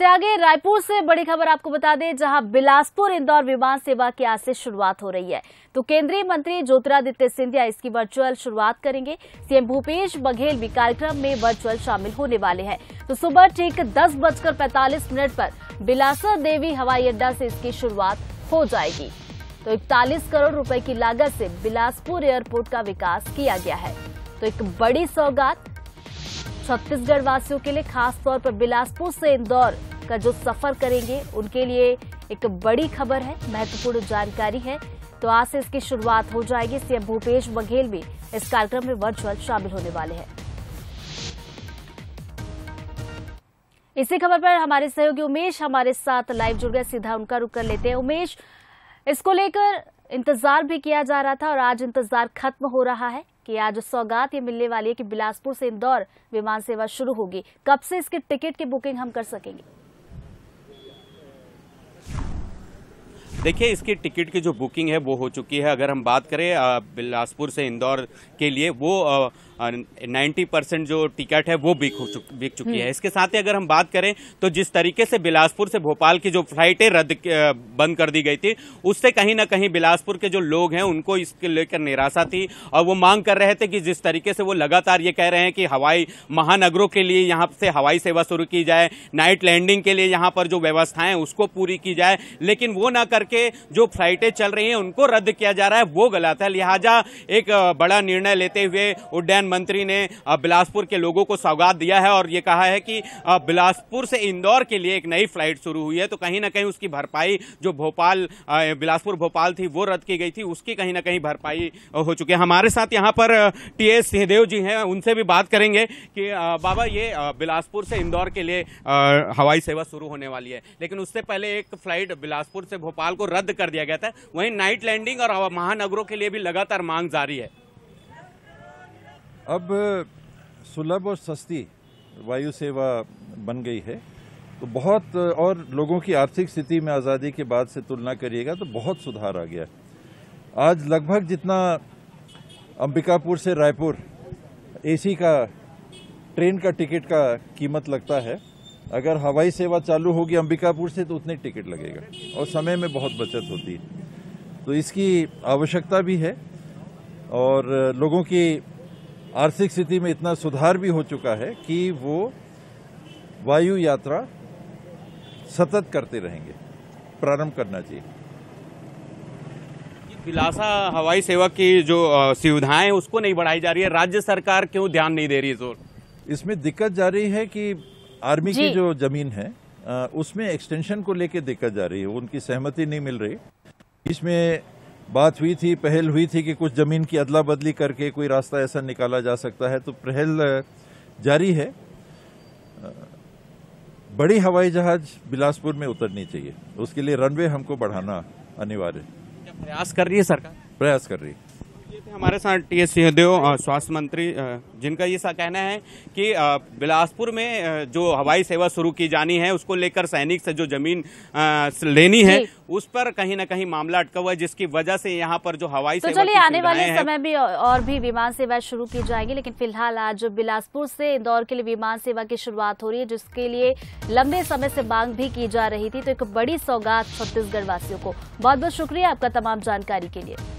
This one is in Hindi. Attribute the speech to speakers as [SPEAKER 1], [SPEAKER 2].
[SPEAKER 1] तो आगे रायपुर से बड़ी खबर आपको बता दें जहां बिलासपुर इंदौर विमान सेवा की आज से शुरुआत हो रही है तो केंद्रीय मंत्री ज्योतिरादित्य सिंधिया इसकी वर्चुअल शुरुआत करेंगे सीएम भूपेश बघेल भी कार्यक्रम में वर्चुअल शामिल होने वाले हैं तो सुबह ठीक दस बजकर पैंतालीस मिनट पर बिलासर देवी हवाई अड्डा से इसकी शुरुआत हो जाएगी तो इकतालीस करोड़ रुपए की लागत से बिलासपुर एयरपोर्ट का विकास किया गया है तो एक बड़ी सौगात छत्तीसगढ़ वासियों के लिए खासतौर पर बिलासपुर से इंदौर का जो सफ़र करेंगे उनके लिए एक बड़ी खबर है महत्वपूर्ण जानकारी है तो आज से इसकी शुरुआत हो जाएगी सीएम भूपेश बघेल भी इस कार्यक्रम में वर्चुअल शामिल होने वाले हैं इसी खबर पर हमारे सहयोगी उमेश हमारे साथ लाइव जुड़ गए सीधा उनका रुक कर लेते हैं उमेश इसको लेकर इंतजार भी किया जा रहा था और आज इंतजार खत्म हो रहा है कि आज सौगात ये मिलने वाली है कि बिलासपुर से इंदौर विमान सेवा शुरू होगी कब से इसके टिकट की बुकिंग हम कर सकेंगे
[SPEAKER 2] देखिए इसकी टिकट की जो बुकिंग है वो हो चुकी है अगर हम बात करें बिलासपुर से इंदौर के लिए वो नाइन्टी परसेंट जो टिकट है वो बिक हो चुक बिक चुकी है हम्म। इसके साथ ही अगर हम बात करें तो जिस तरीके से बिलासपुर से भोपाल की जो फ्लाइटें रद्द बंद कर दी गई थी उससे कहीं ना कहीं बिलासपुर के जो लोग हैं उनको इसके लेकर निराशा थी और वो मांग कर रहे थे कि जिस तरीके से वो लगातार ये कह रहे हैं कि हवाई महानगरों के लिए यहाँ से हवाई सेवा शुरू की जाए नाइट लैंडिंग के लिए यहाँ पर जो व्यवस्थाएं उसको पूरी की जाए लेकिन वो ना कर के जो फ्लाइटें चल रही हैं उनको रद्द किया जा रहा है वो गलत है लिहाजा एक बड़ा निर्णय लेते हुए उड्डयन मंत्री ने बिलासपुर के लोगों को सौगात दिया है और ये कहा है कि बिलासपुर से इंदौर के लिए एक नई फ्लाइट शुरू हुई है तो कहीं ना कहीं उसकी भरपाई जो भोपाल बिलासपुर भोपाल थी वो रद्द की गई थी उसकी कहीं ना कहीं भरपाई हो चुकी है हमारे साथ यहाँ पर टी एस सिंहदेव जी हैं उनसे भी बात करेंगे कि बाबा ये बिलासपुर से इंदौर के लिए हवाई सेवा शुरू होने वाली है लेकिन उससे पहले एक फ्लाइट बिलासपुर से भोपाल को रद्द कर दिया गया था वहीं नाइट लैंडिंग और महानगरों के लिए भी लगातार मांग जारी है
[SPEAKER 3] अब सुलभ और सस्ती वायु सेवा बन गई है तो बहुत और लोगों की आर्थिक स्थिति में आज़ादी के बाद से तुलना करिएगा तो बहुत सुधार आ गया आज लगभग जितना अंबिकापुर से रायपुर एसी का ट्रेन का टिकट का कीमत लगता है अगर हवाई सेवा चालू होगी अंबिकापुर से तो उतने टिकट लगेगा और समय में बहुत बचत होती है तो इसकी आवश्यकता भी है और लोगों की आर्थिक स्थिति में इतना सुधार भी हो चुका है कि वो वायु यात्रा सतत करते रहेंगे प्रारंभ करना चाहिए
[SPEAKER 2] बिलासा हवाई सेवा की जो सुविधाएं उसको नहीं बढ़ाई जा रही है राज्य सरकार क्यों
[SPEAKER 3] ध्यान नहीं दे रही जोर इसमें दिक्कत जा रही है कि आर्मी की जो जमीन है उसमें एक्सटेंशन को लेकर देखा जा रही है उनकी सहमति नहीं मिल रही इसमें बात हुई थी पहल हुई थी कि कुछ जमीन की अदला बदली करके कोई रास्ता ऐसा निकाला जा सकता है तो पहल जारी है बड़ी हवाई जहाज बिलासपुर में उतरनी चाहिए उसके लिए रनवे हमको बढ़ाना अनिवार्य प्रयास कर रही है सरकार प्रयास कर रही है हमारे साथ टी एस सिंहदेव स्वास्थ्य मंत्री
[SPEAKER 2] जिनका ये सा कहना है कि बिलासपुर में जो हवाई सेवा शुरू की जानी है उसको लेकर सैनिक से जो जमीन लेनी है उस पर कहीं ना कहीं मामला अटका हुआ है जिसकी वजह से यहाँ पर जो हवाई तो सेवा चलिए आने वाले समय
[SPEAKER 1] में और भी विमान सेवा शुरू की जाएगी लेकिन फिलहाल आज बिलासपुर से इंदौर के लिए विमान सेवा की शुरुआत हो रही है जिसके लिए लंबे समय से मांग भी की जा रही थी तो एक बड़ी सौगात छत्तीसगढ़ वासियों को बहुत बहुत शुक्रिया आपका तमाम जानकारी के लिए